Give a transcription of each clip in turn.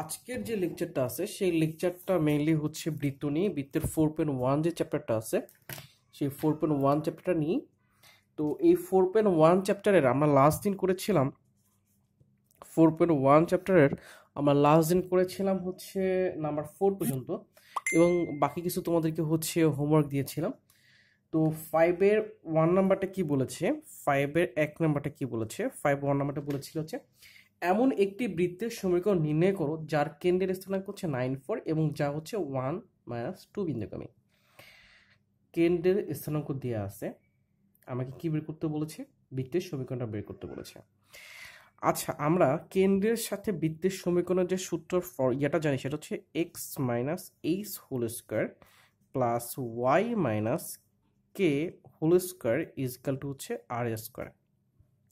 আজকের যে লেকচারটা আছে সেই লেকচারটা মেইনলি হচ্ছে বৃত্ত নিয়ে বৃত্তের ফোর পয়েন্ট ওয়ান যে চ্যাপ্টারটা আছে সেই ফোর পয়েন্ট ওয়ান চ্যাপ্টারটা নিয়ে তো এই ফোর পয়েন্ট ওয়ান চ্যাপ্টারের আমরা লাস্ট দিন করেছিলাম ফোর পয়েন্ট ওয়ান চ্যাপ্টারের আমরা লাস্ট দিন করেছিলাম হচ্ছে নাম্বার ফোর পর্যন্ত এবং বাকি কিছু তোমাদেরকে হচ্ছে হোমওয়ার্ক দিয়েছিলাম তো ফাইভের ওয়ান নাম্বারটা কি বলেছে ফাইভের এক নাম্বারটা কি বলেছে ফাইভ ওয়ান নাম্বারটা বলেছিল হচ্ছে এমন একটি বৃত্তের সমীকরণ নির্ণয় করো যার কেন্দ্রের স্থানাঙ্ক হচ্ছে নাইন ফোর এবং যা হচ্ছে ওয়ান মাইনাস টু বিন্দুগামী কেন্দ্রের স্থানাঙ্ক দেওয়া আছে আমাকে কি বের করতে বলেছে বৃত্তের সমীকরণটা বের করতে বলেছে আচ্ছা আমরা কেন্দ্রের সাথে বৃত্তের সমীকরণের যে সূত্র ফর ইয়েটা জানি সেটা হচ্ছে X minus H whole square plus Y minus K whole square is equal to হচ্ছে আর স্কোয়ার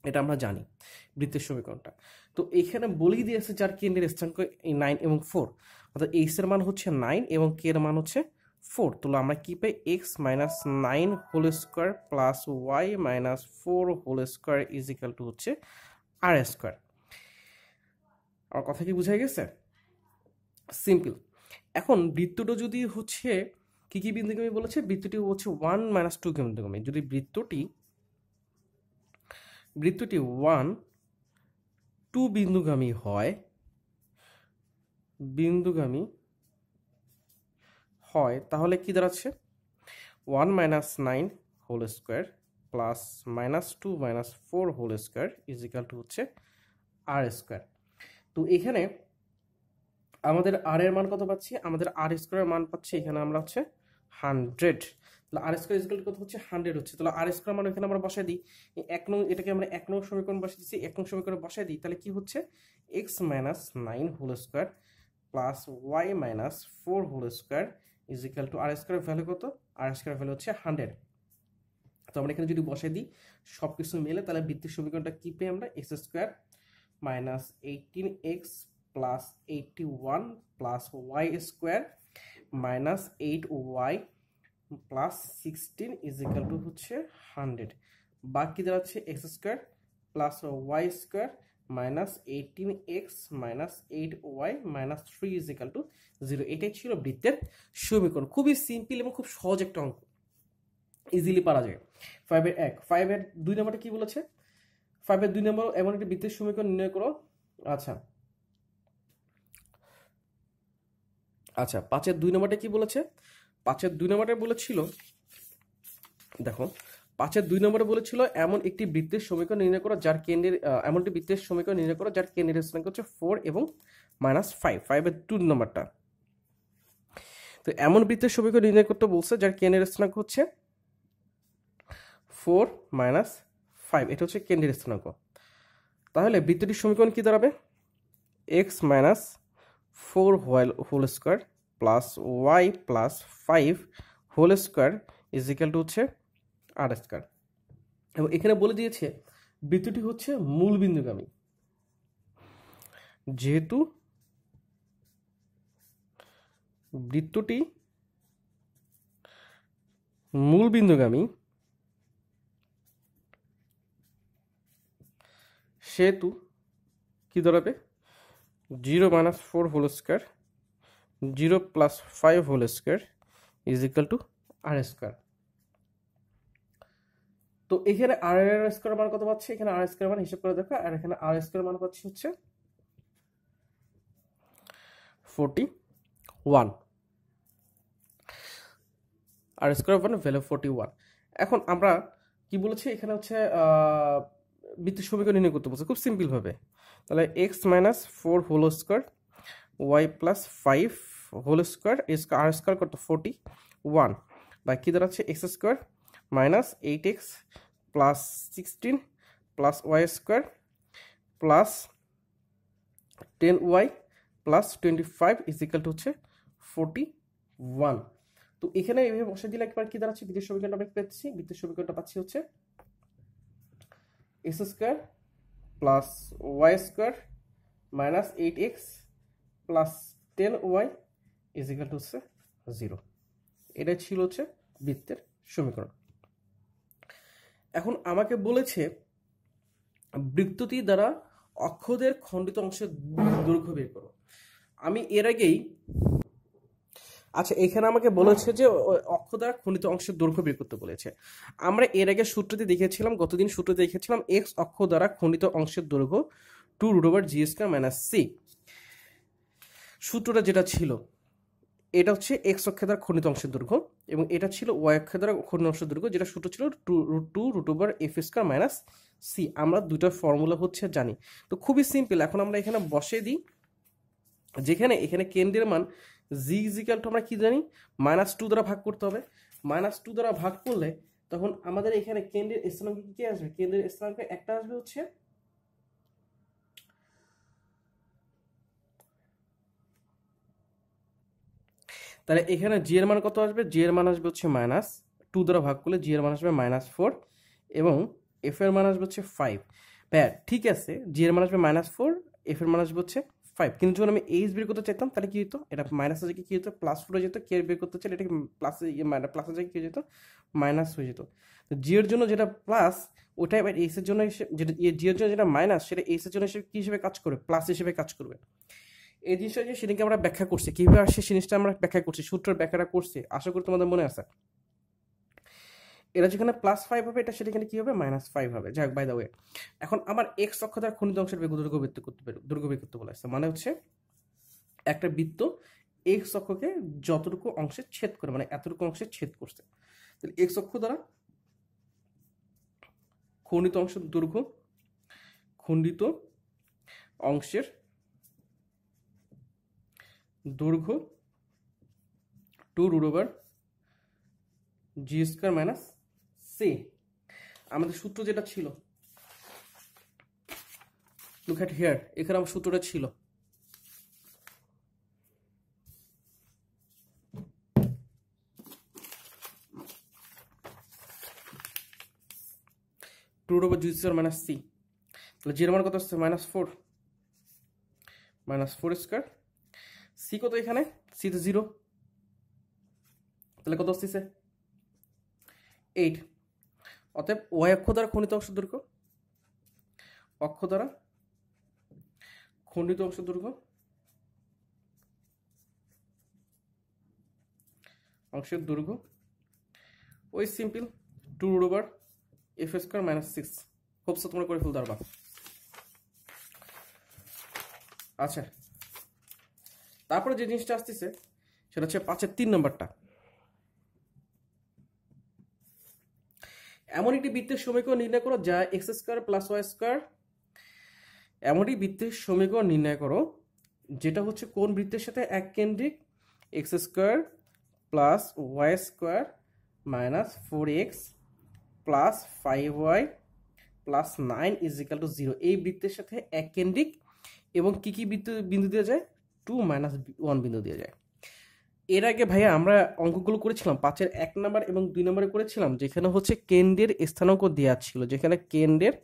এটা আমরা জানি বৃত্তের সমীকরণটা তো এখানে বলেই দিয়েছে যার কেন্দ্রের স্থানাঙ্ক নাইন এবং ফোর অর্থাৎ এইস এর মান হচ্ছে নাইন এবং কে এর মান হচ্ছে ফোর তো আমরা কী পাই X minus nine whole square plus Y minus four whole square is equal to হচ্ছে আর স্কোয়ার আমার কথা কি বুঝা গেছে সিম্পল এখন বৃত্তটা যদি হচ্ছে কী কী আমি বলেছে বৃত্তটি হচ্ছে ওয়ান মাইনাস টু কেন্দ্রগামী যদি বৃত্তটি বৃত্তটি ওয়ান টু বিন্দুগামী হয় বিন্দুগামী হয় তাহলে কি দাঁড়াচ্ছে one minus nine whole square plus minus two minus four whole square is equal to হচ্ছে আর স্কোয়ার তো এখানে আমাদের আর এর মান কত পাচ্ছি আমাদের আর স্কোয়ারের মান পাচ্ছি এখানে আমরা হচ্ছে হান্ড্রেড তাহলে আর স্কোয়ার ইজিক্যাল কত হচ্ছে হান্ড্রেড হচ্ছে তাহলে আর স্কোয়ার মানে এখানে আমরা বসাই দিই এক নং এটাকে আমরা এক নং সমীকরণ বসাই দিচ্ছি এক নং সমীকরণ বসাই দিই তাহলে কি হচ্ছে X minus nine whole square plus Y minus four whole square is equal to R square value কত আর স্কোয়ার ভ্যালু হচ্ছে হান্ড্রেড তো আমরা এখানে যদি বসাই দিই সব কিছু মিলে তাহলে বৃত্তির সমীকরণটা কী পেয়ে আমরা X square minus eighteen X plus eighty one plus Y square minus eight Y plus sixteen is equal to হচ্ছে হান্ড্রেড বাকি দাঁড়াচ্ছে X square plus Y square minus eighteen X minus eight Y minus three is equal to zero এটাই ছিল বৃত্তের সমীকরণ খুবই simple এবং খুব সহজ একটা অঙ্ক ইজিলি পারা যায় ফাইভের এক ফাইভের দুই নম্বরটা কি বলেছে ফাইভের দুই নম্বর এমন একটি বৃত্তের সমীকরণ নির্ণয় করো আচ্ছা আচ্ছা পাঁচের দুই নম্বরটা কি বলেছে পাঁচের দুই নম্বরে বলেছিল দেখো পাঁচের দুই নম্বরে বলেছিল এমন একটি বৃত্তের সমীকরণ নির্ণয় করো যার কেন্দ্রের এমন একটি বৃত্তের সমীকরণ নির্ণয় করো যার কেন্দ্রের স্থানাঙ্ক হচ্ছে ফোর এবং মাইনাস ফাইভ ফাইভের টু নম্বরটা তো এমন বৃত্তের সমীকরণ নির্ণয় করতে বলছে যার কেন্দ্রের স্থানাঙ্ক হচ্ছে ফোর মাইনাস ফাইভ এটা হচ্ছে কেন্দ্রের স্থানাঙ্ক তাহলে বৃত্তটির সমীকরণ কী দাঁড়াবে X minus four while whole square plus Y plus five whole square is equal to হচ্ছে আর স্কোয়ার এবং এখানে বলে দিয়েছে বৃত্তটি হচ্ছে মূল বিন্দুগামী যেহেতু বৃত্তটি মূল বিন্দুগামী সেহেতু কী দাঁড়াবে zero minus four whole square zero plus five whole square is equal to R square তো এখানে আর এর স্কোয়ার মান কত পাচ্ছে এখানে আর স্কোয়ার মান হিসেব করে দেখো আর এখানে আর স্কোয়ার মান পাচ্ছে হচ্ছে forty one R square one মানে ভ্যালু ফোরটি ওয়ান এখন আমরা কি বলেছি এখানে হচ্ছে বৃত্ত সমীকরণ নির্ণয় করতে বলছে খুব সিম্পলভাবে তাহলে X minus four whole square Y plus five whole square R square কত ফোরটি ওয়ান বা কী দাঁড়াচ্ছে X square minus eight X plus sixteen plus Y square plus ten Y plus twenty five is equal to হচ্ছে forty one তো এখানে এইভাবে বসে দিলে একবার কী দাঁড়াচ্ছে বিদ্যুৎ সমীকরণটা আমি পাচ্ছি বিদ্যুৎ সমীকরণটা পাচ্ছি হচ্ছে X square plus Y square minus eight X plus ten Y is equal হচ্ছে জিরো এটা ছিল হচ্ছে বৃত্তের সমীকরণ এখন আমাকে বলেছে বৃত্তটি দ্বারা অক্ষদের খণ্ডিত অংশের দৈর্ঘ্য বের করো আমি এর আগেই আচ্ছা এখানে আমাকে বলেছে যে অক্ষ দ্বারা খণ্ডিত অংশের দৈর্ঘ্য বের করতে বলেছে আমরা এর আগে সূত্রটি দেখেছিলাম গতদিন সূত্র দেখেছিলাম এক্স অক্ষ দ্বারা খণ্ডিত অংশের দৈর্ঘ্য two root over G square minus C সূত্রটা যেটা ছিল এটা হচ্ছে এক্স অক্ষে দ্বারা খনিত অংশের দুর্ঘ এবং এটা ছিল ওয়াই অক্ষে দ্বারা খনিত অংশের দুর্ঘ যেটা সূত্র ছিল two root two root over F square minus C আমরা দুইটার ফর্মুলা হচ্ছে জানি তো খুবই সিম্পল এখন আমরা এখানে বসে দিই যেখানে এখানে কেন্দ্রের মান জি ইজিক্যাল টু আমরা কী জানি মাইনাস টু দ্বারা ভাগ করতে হবে মাইনাস টু দ্বারা ভাগ করলে তখন আমাদের এখানে কেন্দ্রের স্থানাঙ্ক কী কী আসবে কেন্দ্রের স্থানাঙ্ক একটা আসবে হচ্ছে তাহলে এখানে জি এর মান কত আসবে জি এর মান আসবে হচ্ছে মাইনাস টু দ্বারা ভাগ করলে জি এর মান আসবে মাইনাস ফোর এবং এফ এর মান আসবে হচ্ছে ফাইভ ব্যাট ঠিক আছে জি এর মান আসবে মাইনাস ফোর এফ এর মান আসবে হচ্ছে ফাইভ কিন্তু যখন আমি এইচ বের করতে চাইতাম তাহলে কী হতো এটা মাইনাস হয়ে কী হতো প্লাস ফোর হয়ে যেত কে বের করতে চাইলে এটাকে প্লাস প্লাসের জায়গায় কী হয়ে যেত মাইনাস হয়ে যেত জি এর জন্য যেটা প্লাস ওটাই এবার এইসের জন্য যেটা জি এর জন্য যেটা মাইনাস সেটা এইসের জন্য হিসেবে কী হিসেবে কাজ করবে প্লাস হিসেবে কাজ করবে এই জিনিসটা যে সেদিনকে আমরা ব্যাখ্যা করছি কীভাবে আসছে সে জিনিসটা আমরা ব্যাখ্যা করছি সূত্রের ব্যাখ্যাটা করছি আশা করি তোমাদের মনে আছে এটা যেখানে প্লাস ফাইভ হবে এটা সেখানে কী হবে মাইনাস ফাইভ হবে যাক বাই দা ওয়ে এখন আমার এক্স অক্ষ দ্বারা খনিজ অংশের বেগ দুর্গ বৃত্ত করতে দুর্গ বৃত্ত বলে আসছে মানে হচ্ছে একটা বৃত্ত এক্স অক্ষকে যতটুকু অংশে ছেদ করে মানে এতটুকু অংশে ছেদ করছে তাহলে এক্স অক্ষ দ্বারা খনিত অংশের দুর্ঘ খণ্ডিত অংশের দৈর্ঘ্য two root over G square minus C আমাদের সূত্র যেটা ছিল লুক হ্যাট হেয়ার এখানে আমার সূত্রটা ছিল two over G square minus C তাহলে জিরো মান কত আসছে minus four minus four square C কত এখানে সি তো জিরো তাহলে কত আসতেছে এইট অতএব ওয়াই অক্ষ দ্বারা খণ্ডিত অংশ দৈর্ঘ্য অক্ষ দ্বারা খণ্ডিত অংশ দৈর্ঘ্য অংশের দৈর্ঘ্য ওই simple two root over F square minus six হোপস তোমরা করে ফেলতে পারবা আচ্ছা তারপরে যে জিনিসটা আসতেছে সেটা হচ্ছে পাঁচের তিন নম্বরটা এমন একটি বৃত্তের সমীকরণ নির্ণয় করো যা X square plus Y square এমনটি বৃত্তের সমীকরণ নির্ণয় করো যেটা হচ্ছে কোন বৃত্তের সাথে এক কেন্দ্রিক X square plus Y square minus four X plus five Y plus nine is equal to zero এই বৃত্তের সাথে এক কেন্দ্রিক এবং কী কী বৃত্ত বিন্দু দেওয়া যায় টু মাইনাস ওয়ান বিন্দু দিয়ে যায় এর আগে ভাইয়া আমরা অঙ্কগুলো করেছিলাম পাঁচের এক নাম্বার এবং দুই নম্বরে করেছিলাম যেখানে হচ্ছে কেন্দ্রের স্থানাঙ্ক দেওয়া ছিল যেখানে কেন্দ্রের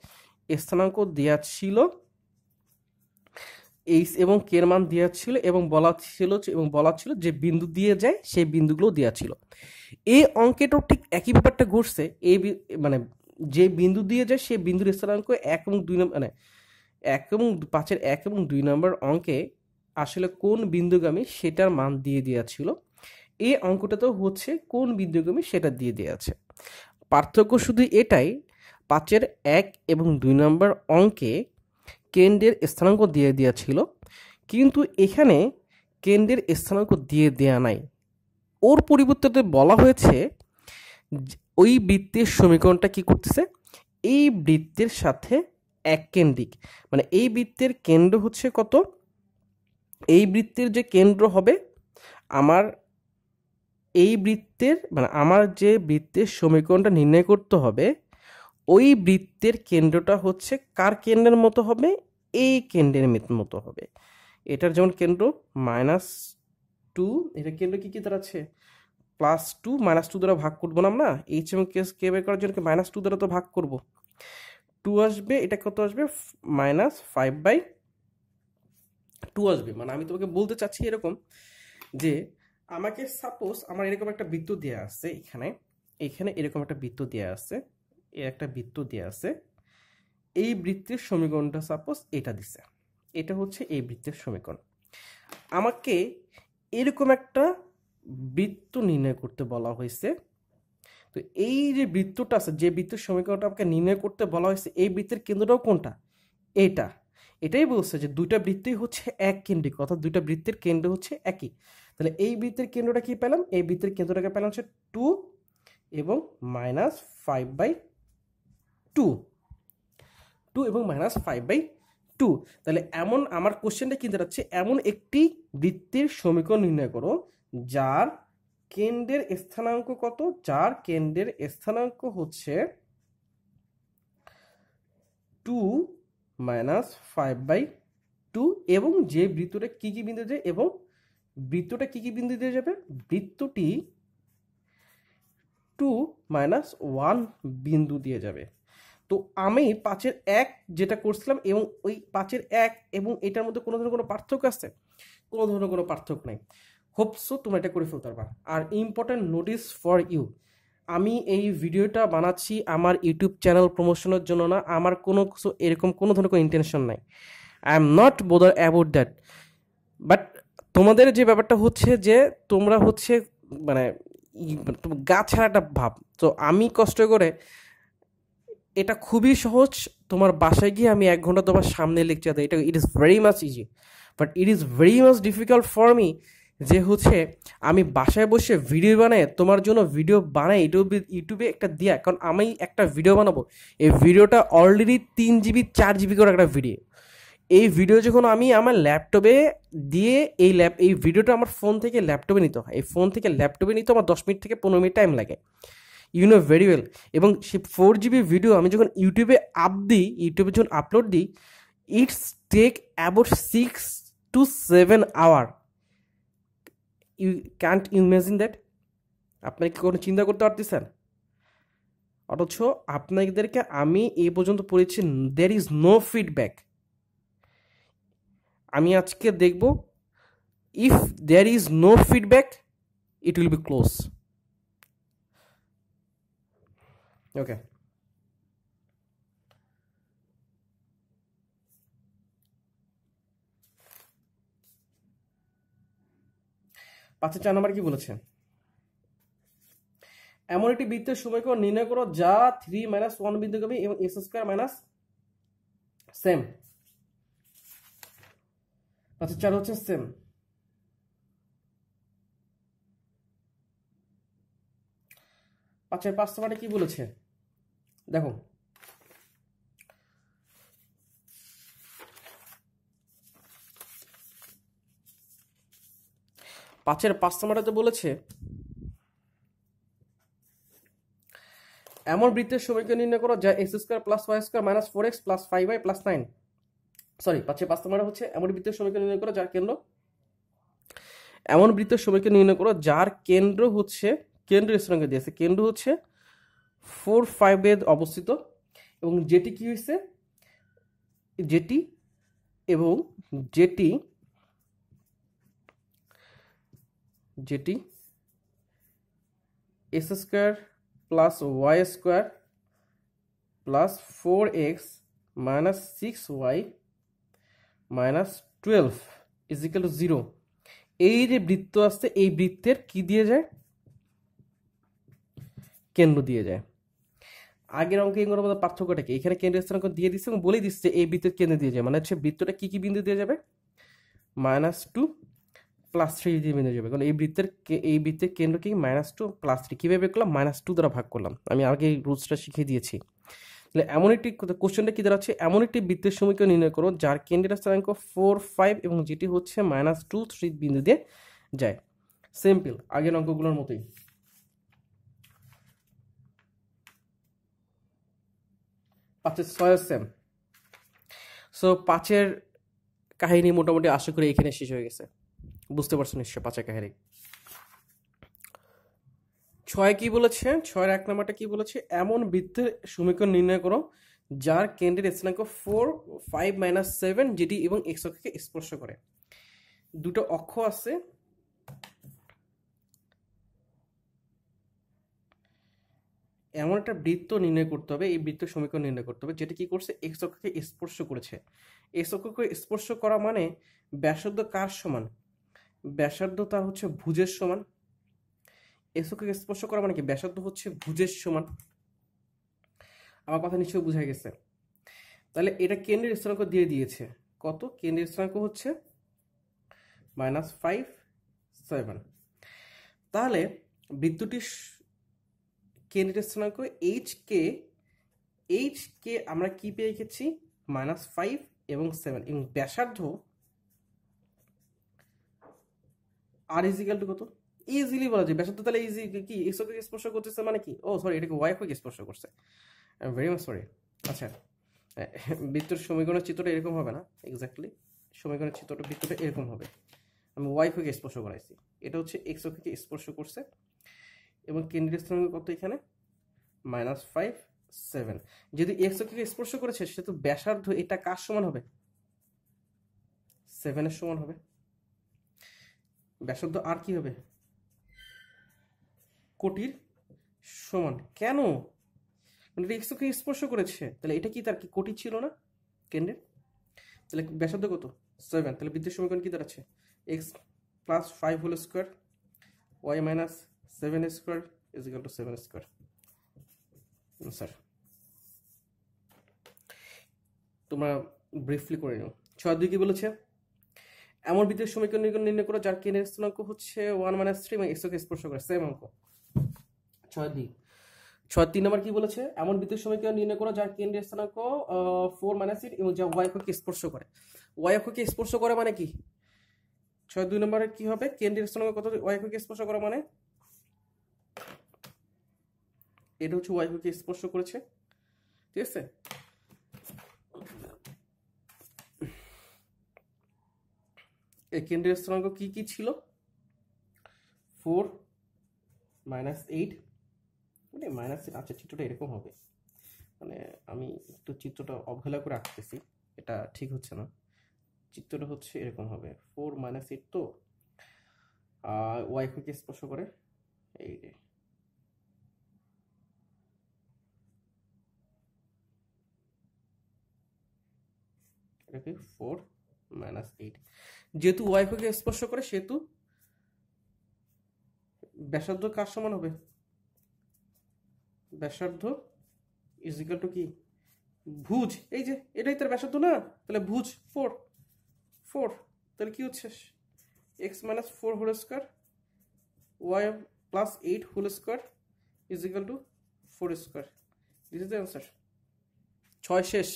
স্থানাঙ্ক দেওয়া ছিল এইচ এবং কের মান দেওয়া ছিল এবং বলা ছিল এবং বলা ছিল যে বিন্দু দিয়ে যায় সেই বিন্দুগুলো দেওয়া ছিল এই অঙ্কেটাও ঠিক একই ব্যাপারটা ঘটছে এই মানে যে বিন্দু দিয়ে যায় সেই বিন্দুর স্থানাঙ্ক এক এবং দুই নম্বর মানে এক এবং পাঁচের এক এবং দুই নম্বর অঙ্কে আসলে কোন বিন্দুগামী সেটার মান দিয়ে দেওয়া ছিল এই তো হচ্ছে কোন বিন্দুগামী সেটা দিয়ে দেওয়া আছে পার্থক্য শুধু এটাই পাঁচের এক এবং দুই নম্বর অঙ্কে কেন্দ্রের স্থানাঙ্ক দিয়ে দেওয়া ছিল কিন্তু এখানে কেন্দ্রের স্থানাঙ্ক দিয়ে দেয়া নাই ওর পরিবর্তে বলা হয়েছে ওই বৃত্তের সমীকরণটা কি করতেছে এই বৃত্তের সাথে এক কেন্দ্রিক মানে এই বৃত্তের কেন্দ্র হচ্ছে কত এই বৃত্তের যে কেন্দ্র হবে আমার এই বৃত্তের মানে আমার যে বৃত্তের সমীকরণটা নির্ণয় করতে হবে ওই বৃত্তের কেন্দ্রটা হচ্ছে কার কেন্দ্রের মতো হবে এই কেন্দ্রের মতো হবে এটার যেমন কেন্দ্র মাইনাস টু এটা কেন্দ্র কী কী দাঁড়াচ্ছে প্লাস টু মাইনাস টু দ্বারা ভাগ করবো না আমরা এইচ এম কেস কে বের করার জন্য মাইনাস টু দ্বারা তো ভাগ করবো টু আসবে এটা কত আসবে মাইনাস ফাইভ বাই টু আসবে মানে আমি তোমাকে বলতে চাচ্ছি এরকম যে আমাকে সাপোজ আমার এরকম একটা বিদ্যুৎ দেওয়া আছে এখানে এখানে এরকম একটা বৃত্ত দেওয়া আছে এর একটা বৃত্ত দেওয়া আছে এই বৃত্তের সমীকরণটা সাপোজ এটা দিছে এটা হচ্ছে এই বৃত্তের সমীকরণ আমাকে এরকম একটা বৃত্ত নির্ণয় করতে বলা হয়েছে তো এই যে বৃত্তটা আছে যে বৃত্তের সমীকরণটা আমাকে নির্ণয় করতে বলা হয়েছে এই বৃত্তের কেন্দ্রটাও কোনটা এটা এটাই বলছে যে দুইটা বৃত্তই হচ্ছে এক কেন্দ্রিক অর্থাৎ দুইটা বৃত্তের কেন্দ্র হচ্ছে একই তাহলে এই বৃত্তের কেন্দ্রটা কি পেলাম এই বৃত্তের কেন্দ্রটাকে পেলাম হচ্ছে টু এবং minus five by two two এবং মাইনাস ফাইভ বাই টু তাহলে এমন আমার কোশ্চেনটা কিনতে যাচ্ছে এমন একটি বৃত্তির সমীকরণ নির্ণয় করো যার কেন্দ্রের স্থানাঙ্ক কত যার কেন্দ্রের স্থানাঙ্ক হচ্ছে two minus five by two এবং যে বৃত্তটা কী কী বিন্দু যায় এবং বৃত্তটা কী কী বিন্দু দিয়ে যাবে বৃত্তটি টু মাইনাস ওয়ান বিন্দু দিয়ে যাবে তো আমি পাঁচের এক যেটা করছিলাম এবং ওই পাঁচের এক এবং এটার মধ্যে কোনো ধরনের কোনো পার্থক্য আছে কোনো ধরনের কোনো পার্থক্য নেই হোপসো তোমরা এটা করে ফেলতে পারবা আর ইম্পর্ট্যান্ট নোটিস ফর ইউ আমি এই ভিডিওটা বানাচ্ছি আমার ইউটিউব চ্যানেল প্রমোশনের জন্য না আমার কোনো কিছু এরকম কোনো ধরনের কোনো ইন্টেনশন নাই I am not bother about that but তোমাদের যে ব্যাপারটা হচ্ছে যে তোমরা হচ্ছে মানে, মানে গা ছাড়া একটা ভাব তো আমি কষ্ট করে এটা খুবই সহজ তোমার বাসায় গিয়ে আমি এক ঘন্টা তোমার সামনে লিখতে দেয় এটা it is very much easy but it is very much difficult for me যে হচ্ছে আমি বাসায় বসে ভিডিও বানাই তোমার জন্য ভিডিও বানাই ইউটিউবে ইউটিউবে একটা দিয়া কারণ আমি একটা ভিডিও বানাবো এই ভিডিওটা অলরেডি তিন জিবি চার জিবি করে একটা ভিডিও এই ভিডিও যখন আমি আমার ল্যাপটপে দিয়ে এই ল্যাপ এই ভিডিওটা আমার ফোন থেকে ল্যাপটপে নিতে হয় এই ফোন থেকে ল্যাপটপে নিতে আমার দশ মিনিট থেকে পনেরো মিনিট টাইম লাগে ইউ নো ভেরি ওয়েল এবং সে ফোর জিবি ভিডিও আমি যখন ইউটিউবে আপ দিই ইউটিউবে যখন আপলোড দিই it's take about six to seven hour you can't imagine that আপনাকে কি কোনো চিন্তা করতে পারতেছেন অথচ আপনাদেরকে আমি এ পর্যন্ত পড়েছি দের ইজ নো ফিডব্যাক আমি আজকে দেখব if there is no feedback it will be close okay পাঁচে চার নাম্বার কি বলেছে এমন একটি বৃত্তের সময়কর নির্ণয় করো যা থ্রি মাইনাস ওয়ান বৃদ্ধগামী এবং এস স্কোয়ার মাইনাস সেম আচ্ছা চার হচ্ছে সেম পাঁচের পাঁচ নাম্বারটা কি বলেছে দেখো পাঁচের পাঁচ মাটাতে বলেছে এমন বৃত্তের সময়কে নির্ণয় করো যা X square plus Y square minus four X plus five Y plus nine sorry পাঁচের পাঁচ মাটা হচ্ছে এমন বৃত্তের সময়কে নির্ণয় করো যার কেন্দ্র এমন বৃত্তের সময়কে নির্ণয় করো যার কেন্দ্র হচ্ছে কেন্দ্র স্থানাঙ্ক দিয়েছে কেন্দ্র হচ্ছে ফোর ফাইভে অবস্থিত এবং যেটি কি হয়েছে যেটি এবং যেটি যেটি S square plus Y square plus four X minus six Y minus twelve is equal zero এই যে বৃত্ত আসছে এই বৃত্তের কি দিয়ে যায় কেন্দ্র দিয়ে যায় আগের অঙ্কে এগুলোর মধ্যে পার্থক্যটা কি এখানে কেন্দ্র স্থানাঙ্ক দিয়ে দিচ্ছে এবং বলে দিচ্ছে এই বৃত্তের কেন্দ্র দিয়ে যায় মানে হচ্ছে বৃত্তটা কি কি বিন্দু দিয়ে যাবে মাইনাস টু প্লাস থ্রি দিয়ে বেঁধে যাবে কারণ এই বৃত্তের এই বৃত্তের কেন্দ্রকে মাইনাস টু প্লাস থ্রি কীভাবে বের করলাম মাইনাস টু দ্বারা ভাগ করলাম আমি আগে রুলসটা শিখিয়ে দিয়েছি তাহলে এমন একটি কোশ্চেনটা কী দাঁড়াচ্ছে এমন একটি বৃত্তের সমীকরণ নির্ণয় করো যার কেন্দ্রের স্থানাঙ্ক ফোর ফাইভ এবং যেটি হচ্ছে মাইনাস টু থ্রি বিন্দু দিয়ে যায় সিম্পল আগের অঙ্কগুলোর মতোই পাঁচের ছয় সেম সো পাঁচের কাহিনী মোটামুটি আশা করি এখানে শেষ হয়ে গেছে বুঝতে পারছো নিশ্চয় পাঁচা কাহারি ছয় কি বলেছে ছয়ের এক নাম্বারটা কি বলেছে এমন বৃত্তের সমীকরণ নির্ণয় করো যার কেন্দ্রের স্থানাঙ্ক ফোর ফাইভ মাইনাস সেভেন যেটি এবং এক্স অক্ষকে স্পর্শ করে দুটো অক্ষ আছে এমন একটা বৃত্ত নির্ণয় করতে হবে এই বৃত্ত সমীকরণ নির্ণয় করতে হবে যেটা কি করছে এক্স অক্ষকে স্পর্শ করেছে এক্স অক্ষকে স্পর্শ করা মানে ব্যাসদ্ধ কার সমান ব্যাসার্ধতা হচ্ছে ভুজের সমান এসোকে স্পর্শ করা মানে কি ব্যাসার্ধ হচ্ছে ভুজের সমান আমার কথা নিশ্চয়ই বোঝা গেছে তাহলে এটা কেন্দ্রের স্থানাঙ্ক দিয়ে দিয়েছে কত কেন্দ্রের স্থানাঙ্ক হচ্ছে মাইনাস ফাইভ সেভেন তাহলে বিদ্যুতির কেন্দ্রের স্থানাঙ্ক এইচ কে এইচ কে আমরা কি পেয়ে গেছি মাইনাস ফাইভ এবং সেভেন এবং ব্যাসার্ধ আর ইজিক্যাল টু কত ইজিলি বলা যায় ব্যাসার্ধ তাহলে ইজি কি এক্সকে স্পর্শ করতেছে মানে কি ও সরি এটাকে ওয়াইফকে স্পর্শ করছে ভেরি মাচ সরি আচ্ছা বিদ্যুৎ সমীকরণের চিত্রটা এরকম হবে না এক্স্যাক্টলি সমীকরণের চিত্রটা বিদ্যুৎটা এরকম হবে আমি ওয়াইফকে স্পর্শ করাইছি এটা হচ্ছে এক্স এক্সকে স্পর্শ করছে এবং কেন্দ্রীয় স্থানাঙ্ক কত এখানে মাইনাস ফাইভ সেভেন যদি এক্স অক্ষকে স্পর্শ করেছে সেহেতু ব্যাসার্ধ এটা কার সমান হবে সেভেনের সমান হবে ব্যাসার্ধ আর কি হবে কোটির সমান কেন মানে এটা এক্সকে স্পর্শ করেছে তাহলে এটা কি তার কি কোটি ছিল না কেন্দ্রের তাহলে ব্যাসার্ধ কত সেভেন তাহলে বৃদ্ধির সমীকরণ কি দাঁড়াচ্ছে X plus five whole square Y minus seven square is equal to seven square sir তোমরা ব্রিফলি করে নিও ছয় দুই কি বলেছে এমন বিদ্যুৎ সমীকরণ নির্ণয় করো যার কেন্দ্রের স্থানাঙ্ক হচ্ছে ওয়ান মাইনাস থ্রি এবং এক্সকে স্পর্শ করে সেম অঙ্ক ছয় দুই ছয় তিন নম্বর কি বলেছে এমন বিদ্যুৎ সমীকরণ নির্ণয় করো যার কেন্দ্রের স্থানাঙ্ক ফোর মাইনাস সিট এবং যা ওয়াই অক্ষকে স্পর্শ করে ওয়াই অক্ষকে স্পর্শ করে মানে কি ছয় দুই নম্বরে কি হবে কেন্দ্রের স্থানাঙ্ক কত ওয়াই অক্ষকে স্পর্শ করা মানে এটা হচ্ছে ওয়াই অক্ষকে স্পর্শ করেছে ঠিক আছে এই কেন্দ্রীয় স্থানাঙ্ক কি কি ছিল ফোর মাইনাস এইট মানে মাইনাস এইট আচ্ছা চিত্রটা এরকম হবে মানে আমি একটু চিত্রটা অবহেলা করে আঁকতেছি এটা ঠিক হচ্ছে না চিত্রটা হচ্ছে এরকম হবে ফোর মাইনাস এইট তো ওয়াইফাইকে স্পর্শ করে এই যে এটাকে ফোর মাইনাস এইট যেহেতু ওয়াইফকে স্পর্শ করে সেহেতু ব্যাসার্ধ কার সমান হবে ব্যাসার্ধ ইজ ইকাল টু কি ভুজ এই যে এটাই তার ব্যাসার্ধ না তাহলে ভুজ ফোর ফোর তাহলে কি হচ্ছে X minus four whole square Y plus eight whole square is equal to four square this is the answer ছয় শেষ